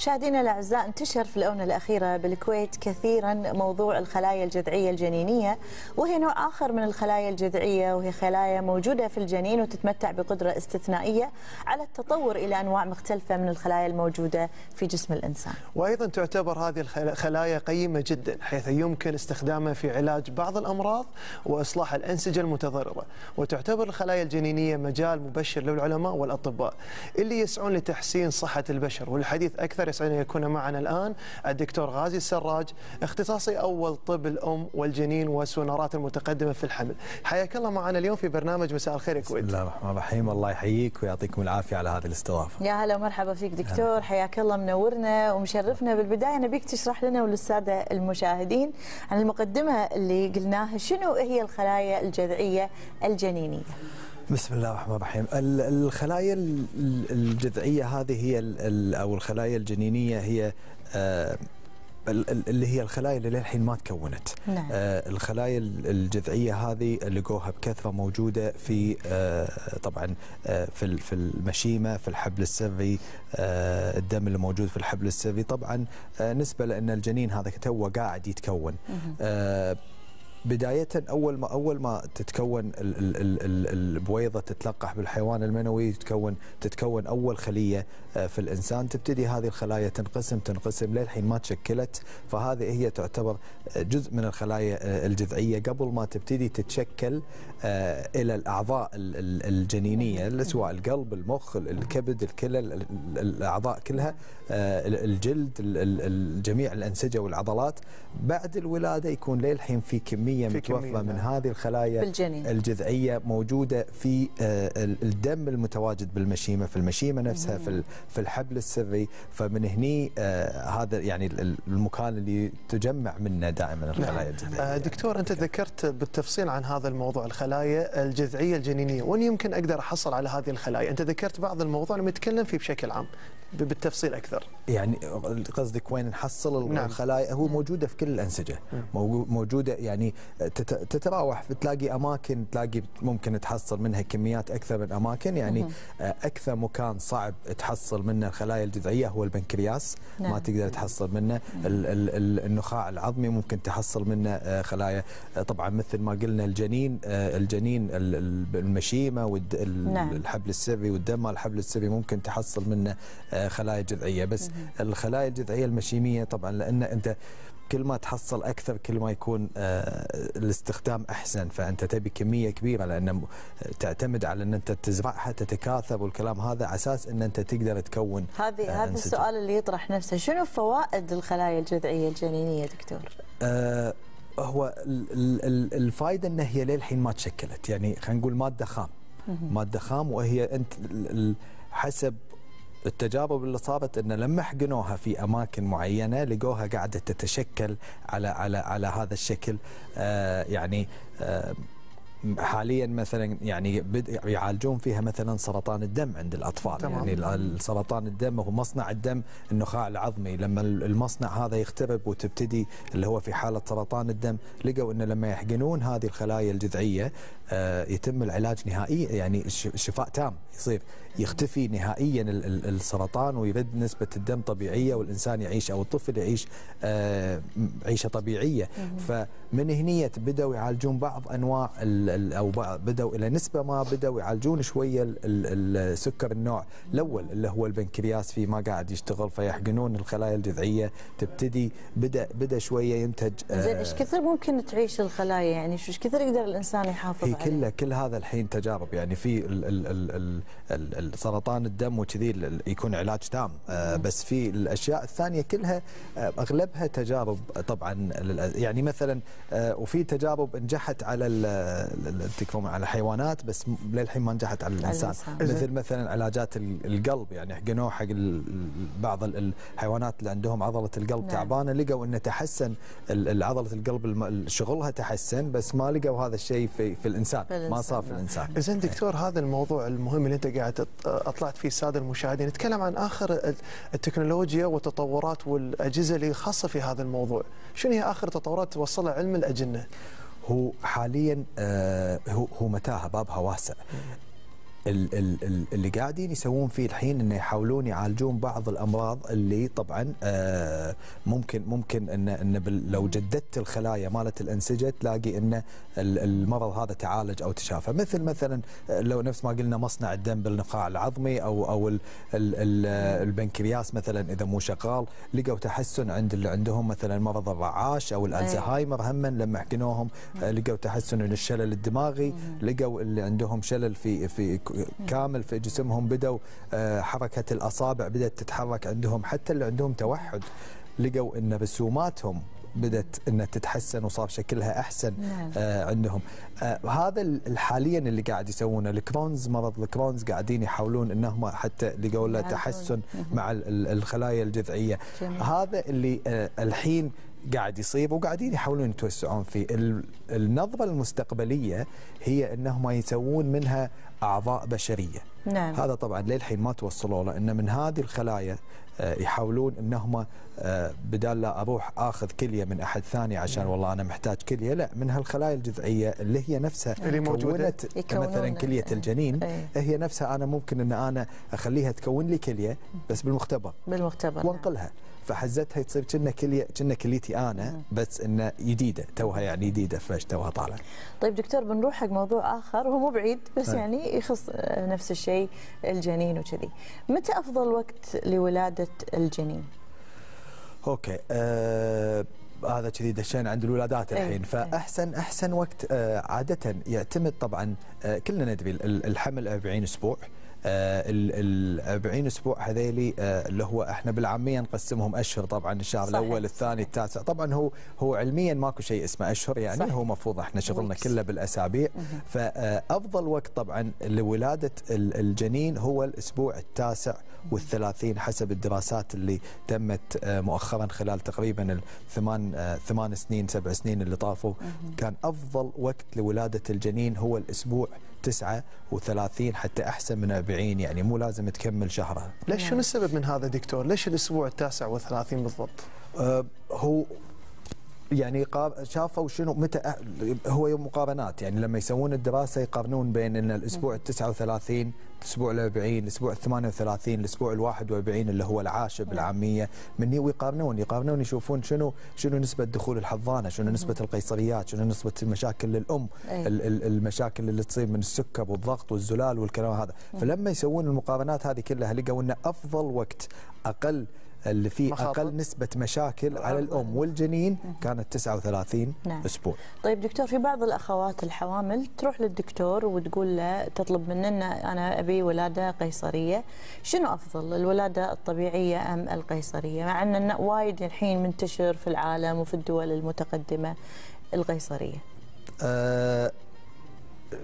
مشاهدينا الاعزاء انتشر في الاونه الاخيره بالكويت كثيرا موضوع الخلايا الجذعيه الجنينيه وهي نوع اخر من الخلايا الجذعيه وهي خلايا موجوده في الجنين وتتمتع بقدره استثنائيه على التطور الى انواع مختلفه من الخلايا الموجوده في جسم الانسان. وايضا تعتبر هذه الخلايا قيمه جدا حيث يمكن استخدامها في علاج بعض الامراض واصلاح الانسجه المتضرره، وتعتبر الخلايا الجنينيه مجال مبشر للعلماء والاطباء اللي يسعون لتحسين صحه البشر والحديث اكثر يسعدنا ان يكون معنا الان الدكتور غازي السراج اختصاصي اول طب الام والجنين والسونارات المتقدمه في الحمل. حياك الله معنا اليوم في برنامج مساء الخير يا كويت. بسم الله الرحمن الرحيم الله يحييك ويعطيكم العافيه على هذه الاستضافه. يا هلا ومرحبا فيك دكتور حياك الله منورنا ومشرفنا بالبدايه نبيك تشرح لنا وللساده المشاهدين عن المقدمه اللي قلناها شنو هي الخلايا الجذعيه الجنينيه. بسم الله الرحمن الرحيم الخلايا الجذعيه هذه هي او الخلايا الجنينيه هي آه، اللي هي الخلايا اللي للحين ما تكونت نعم. آه، الخلايا الجذعيه هذه لقوها بكثره موجوده في آه، طبعا في في المشيمه في الحبل السري الدم اللي موجود في الحبل السري طبعا نسبه لان الجنين هذا توه قاعد يتكون بداية أول ما أول ما تتكون البويضة تتلقح بالحيوان المنوي تتكون تتكون أول خلية آه، في الإنسان تبتدي هذه الخلايا تنقسم تنقسم للحين ما تشكلت فهذه هي تعتبر آه، جزء من الخلايا آه، الجذعية قبل ما تبتدي تتشكل إلى الأعضاء الجنينية سواء القلب المخ الكبد الكلى الأعضاء كلها الجلد جميع الأنسجة والعضلات بعد الولادة يكون للحين في كمية كميه متوفره كمية من نعم. هذه الخلايا بالجنين. الجذعيه موجوده في آه، الدم المتواجد بالمشيمه في المشيمه نفسها في في الحبل السري فمن هني آه، هذا يعني المكان اللي تجمع منه دائما نعم. الخلايا الجذعيه آه، دكتور انت ذكرت بالتفصيل عن هذا الموضوع الخلايا الجذعيه الجنينيه وين يمكن اقدر احصل على هذه الخلايا انت ذكرت بعض الموضوع لما نتكلم فيه بشكل عام بالتفصيل اكثر يعني قصدك وين نحصل نعم. الخلايا هو موجوده في كل الانسجه نعم. موجوده يعني تتراوح تلاقي اماكن تلاقي ممكن تحصل منها كميات اكثر من اماكن يعني آه، اكثر مكان صعب تحصل منه الخلايا الجذعيه هو البنكرياس نعم. ما تقدر تحصل منه النخاع العظمي ممكن تحصل منه آه، خلايا آه، طبعا مثل ما قلنا الجنين الجنين المشيمه والحبل نعم. السري والدم الحبل السري ممكن تحصل منه خلايا جذعيه بس الخلايا الجذعيه المشيميه طبعا لان انت كل ما تحصل اكثر كل ما يكون آه، الاستخدام احسن فانت تبي كميه كبيره لان تعتمد على ان انت تزرعها تتكاثر والكلام هذا على اساس ان انت تقدر تكون هذه آه، هذا السؤال اللي يطرح نفسه شنو فوائد الخلايا الجذعيه الجنينيه دكتور؟ أه هو الفائده ان هي للحين ما تشكلت يعني خلينا نقول ماده خام ماده خام وهي انت حسب التجارب اللي صارت ان لما حقنوها في اماكن معينه لقوها قاعده تتشكل على على على هذا الشكل آه، يعني آه، حاليا مثلا يعني يعالجون فيها مثلا سرطان الدم عند الاطفال تمام. يعني سرطان الدم هو مصنع الدم النخاع العظمي لما المصنع هذا يخترب وتبتدي اللي هو في حاله سرطان الدم لقوا انه لما يحقنون هذه الخلايا الجذعيه آه، يتم العلاج نهائيا يعني الشفاء تام يصير يختفي نهائيا السرطان ويرد نسبه الدم طبيعيه والانسان يعيش او الطفل يعيش آه، عيشه طبيعيه فمن هنيه بداوا يعالجون بعض انواع ال او بداوا الى نسبه ما بداوا يعالجون شويه السكر النوع الاول اللي هو البنكرياس فيه ما قاعد يشتغل فيحقنون الخلايا الجذعيه تبتدي بدا بدا شويه ينتج آه، زين ايش كثر ممكن تعيش الخلايا يعني ايش كثر يقدر الانسان يحافظ هي كلها كله كل هذا الحين تجارب يعني في سرطان الدم وكذي يكون علاج تام آه، بس في الاشياء الثانيه كلها آه، اغلبها تجارب طبعا يعني مثلا وفي تجارب نجحت على تكفون على الحيوانات بس للحين ما نجحت على الانسان مثل مثلا علاجات القلب يعني حقنوه حق بعض الحيوانات اللي عندهم عضله القلب نعم. تعبانه لقوا انه تحسن عضله القلب شغلها تحسن بس ما لقوا هذا الشيء في, في الانسان ما صار في الانسان نعم. زين دكتور هذا الموضوع المهم اللي انت قاعد اطلعت فيه الساده المشاهدين نتكلم عن اخر التكنولوجيا والتطورات والاجهزه اللي خاصه في هذا الموضوع شنو هي اخر تطورات توصلها علم الاجنه هو حاليا آه، هو متاهه بابها واسع اللي قاعدين يسوون فيه الحين انه يحاولون يعالجون بعض الامراض اللي طبعا آه، ممكن ممكن ان ان لو جددت الخلايا مالت الانسجه تلاقي ان المرض هذا تعالج او تشافى مثل مثلا آه، لو نفس ما قلنا مصنع الدم بالنخاع العظمي او او البنكرياس مثلا اذا مو شغال لقوا تحسن عند اللي عندهم مثلا مرض الرعاش او الالزهايمر هم لما حكيناهم آه، لقوا تحسن من الشلل الدماغي لقوا اللي عندهم شلل في في كامل في جسمهم بدأوا آه، حركة الأصابع بدأت تتحرك عندهم حتى اللي عندهم توحد لقوا أن رسوماتهم بدأت أنها تتحسن وصار شكلها أحسن نعم. آه عندهم آه هذا حاليا اللي قاعد يسوونه الكرونز مرض الكرونز قاعدين يحاولون أنهم حتى لقوا له تحسن مع الخلايا الجذعية جميل. هذا اللي آه الحين قاعد يصيب وقاعدين يحاولون يتوسعون فيه النظرة المستقبلية هي أنهم يسوون منها أعضاء بشرية نعم. هذا طبعا للحين ما توصلوا له ان من هذه الخلايا آه، يحاولون انهم آه، بدال لا اروح اخذ كليه من احد ثاني عشان نعم. والله انا محتاج كليه لا من هالخلايا الجذعيه اللي هي نفسها اللي موجوده كونت مثلا كليه إيه. الجنين ايه. هي نفسها انا ممكن ان انا اخليها تكون لي كليه بس بالمختبر بالمختبر نعم. وانقلها فحزتها تصير كنا كليه كنا كليتي انا بس انه جديده توها يعني جديده فش توها طالعه. طيب دكتور بنروح حق موضوع اخر هو مو بعيد بس إيه. يعني يخص آه، نفس الشيء شيء الجنين وكذي متى افضل وقت لولاده الجنين اوكي أه هذا كذي دشينا عند الولادات إيه، الحين إيه. فاحسن احسن وقت آه، عاده يعتمد طبعا آه، كلنا ندري الحمل 40 اسبوع 40 آه، اسبوع هذيلي آه، اللي هو احنا بالعاميه نقسمهم اشهر طبعا الشهر صحيح. الاول الثاني التاسع طبعا هو هو علميا ماكو شيء اسمه اشهر يعني صحيح. هو مفروض احنا شغلنا كله بالاسابيع فافضل آه، وقت طبعا لولاده الجنين هو الاسبوع التاسع والثلاثين حسب الدراسات اللي تمت مؤخرا خلال تقريبا الثمان ثمان سنين سبع سنين اللي طافوا كان افضل وقت لولاده الجنين هو الاسبوع 39 حتى احسن من 40 يعني مو لازم تكمل شهرها. ليش شنو السبب من هذا دكتور؟ ليش الاسبوع التاسع والثلاثين بالضبط؟ أه، هو يعني شافوا شنو متى هو يوم مقارنات يعني لما يسوون الدراسه يقارنون بين ان الاسبوع ال 39 الاسبوع ال 40 الاسبوع ال 38 الاسبوع ال 41 اللي هو العاشر بالعاميه من ويقارنون يقارنون يشوفون شنو شنو نسبه دخول الحضانه شنو نسبه القيصريات شنو نسبه المشاكل للام إيه. المشاكل اللي تصير من السكر والضغط والزلال والكلام هذا فلما يسوون المقارنات هذه كلها لقوا ان افضل وقت اقل اللي فيه مخاطر. اقل نسبه مشاكل على الام والجنين كانت 39 نعم. اسبوع. طيب دكتور في بعض الاخوات الحوامل تروح للدكتور وتقول له تطلب منه انا ابي ولاده قيصريه، شنو افضل الولاده الطبيعيه ام القيصريه؟ مع ان وايد الحين منتشر في العالم وفي الدول المتقدمه القيصريه. أه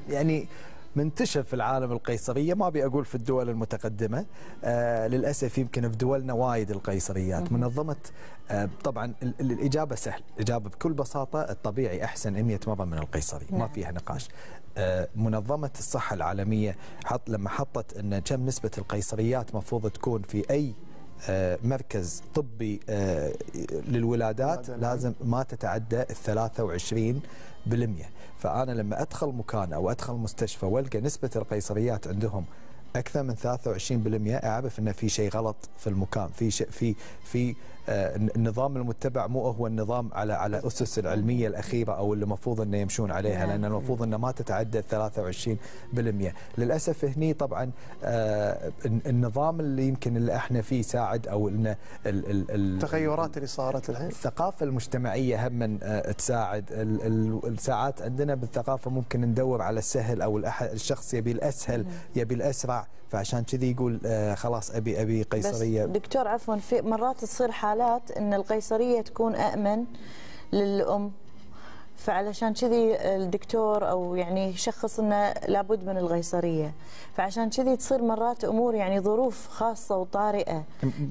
يعني منتشر في العالم القيصريه ما ابي اقول في الدول المتقدمه آه للاسف يمكن في دولنا وايد القيصريات منظمه آه طبعا الاجابه سهل الاجابه بكل بساطه الطبيعي احسن 100 مره من القيصري ما نعم. فيها نقاش آه، منظمه الصحه العالميه حط لما حطت ان كم نسبه القيصريات مفروض تكون في اي آه، مركز طبي آه، للولادات لازم ما تتعدى ال 23% فأنا لما أدخل مكان أو أدخل مستشفى وألقى نسبة القيصريات عندهم اكثر من 23% اعرف ان في شيء غلط في المكان في شيء في في آه، النظام المتبع مو هو النظام على على اسس العلميه الاخيره او اللي المفروض انه يمشون عليها نعم. لان المفروض انه ما تتعدى 23% للاسف هني طبعا آه، النظام اللي يمكن اللي احنا فيه ساعد او ان التغيرات اللي صارت الحين الثقافه المجتمعيه هم آه، تساعد الساعات عندنا بالثقافه ممكن ندور على السهل او الشخص يبي الاسهل نعم. يبي الاسرع فعشان كذي يقول آه، خلاص ابي ابي قيصريه بس دكتور عفوا في مرات تصير حالات ان القيصريه تكون امن للام فعلشان كذي الدكتور او يعني يشخص انه لابد من القيصريه فعشان كذي تصير مرات امور يعني ظروف خاصه وطارئه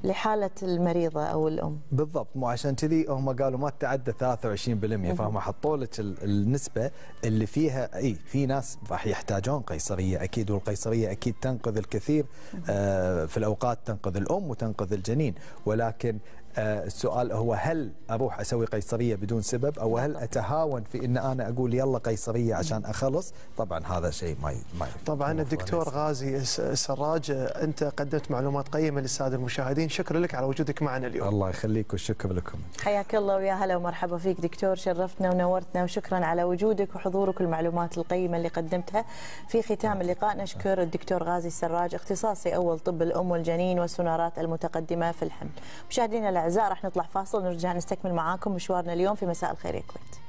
لحاله المريضه او الام بالضبط مو عشان كذي هم قالوا ما تتعدى 23% فهم حطوا لك النسبه اللي فيها اي في ناس راح يحتاجون قيصريه اكيد والقيصريه اكيد تنقذ الكثير آه، في الاوقات تنقذ الام وتنقذ الجنين ولكن آه، السؤال هو هل اروح اسوي قيصريه بدون سبب او هل نعم. اتهاون في ان انا اقول يلا قيصريه عشان اخلص طبعا هذا شيء ما ما طبعا الدكتور غازي السراج انت قدمت معلومات قيمه للساده المشاهدين شكرا لك على وجودك معنا اليوم الله يخليك والشكر لكم حياك الله ويا هلا ومرحبا فيك دكتور شرفتنا ونورتنا وشكرا على وجودك وحضورك والمعلومات القيمه اللي قدمتها في ختام اللقاء نشكر الدكتور غازي السراج اختصاصي اول طب الام والجنين والسونارات المتقدمه في الحمل مشاهدينا الأعزاء راح نطلع فاصل ونرجع نستكمل معاكم مشوارنا اليوم في مساء الخير يا كويت